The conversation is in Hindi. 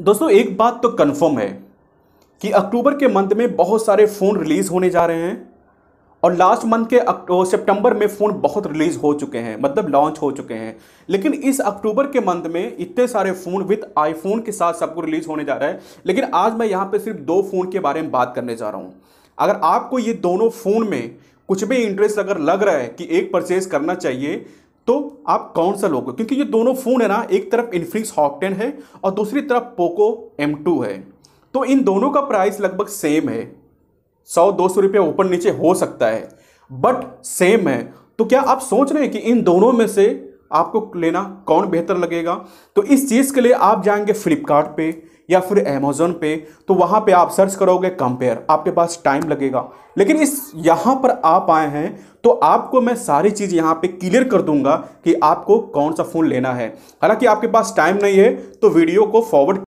दोस्तों एक बात तो कन्फर्म है कि अक्टूबर के मंथ में बहुत सारे फ़ोन रिलीज़ होने जा रहे हैं और लास्ट मंथ के सितंबर में फ़ोन बहुत रिलीज़ हो चुके हैं मतलब लॉन्च हो चुके हैं लेकिन इस अक्टूबर के मंथ में इतने सारे फ़ोन विथ आईफोन के साथ सबको रिलीज़ होने जा रहा है लेकिन आज मैं यहाँ पे सिर्फ दो फ़ोन के बारे में बात करने जा रहा हूँ अगर आपको ये दोनों फ़ोन में कुछ भी इंटरेस्ट अगर लग रहा है कि एक परचेज़ करना चाहिए तो आप कौन सा लोगे क्योंकि ये दोनों फ़ोन है ना एक तरफ इन्फिनिक्स हॉक टेन है और दूसरी तरफ पोको एम टू है तो इन दोनों का प्राइस लगभग सेम है सौ दो सौ रुपये ऊपर नीचे हो सकता है बट सेम है तो क्या आप सोच रहे हैं कि इन दोनों में से आपको लेना कौन बेहतर लगेगा तो इस चीज़ के लिए आप जाएंगे फ्लिपकार्ट पे या फिर अमेजोन पे तो वहाँ पे आप सर्च करोगे कंपेयर आपके पास टाइम लगेगा लेकिन इस यहाँ पर आप आए हैं तो आपको मैं सारी चीज़ यहाँ पे क्लियर कर दूंगा कि आपको कौन सा फ़ोन लेना है हालांकि आपके पास टाइम नहीं है तो वीडियो को फॉरवर्ड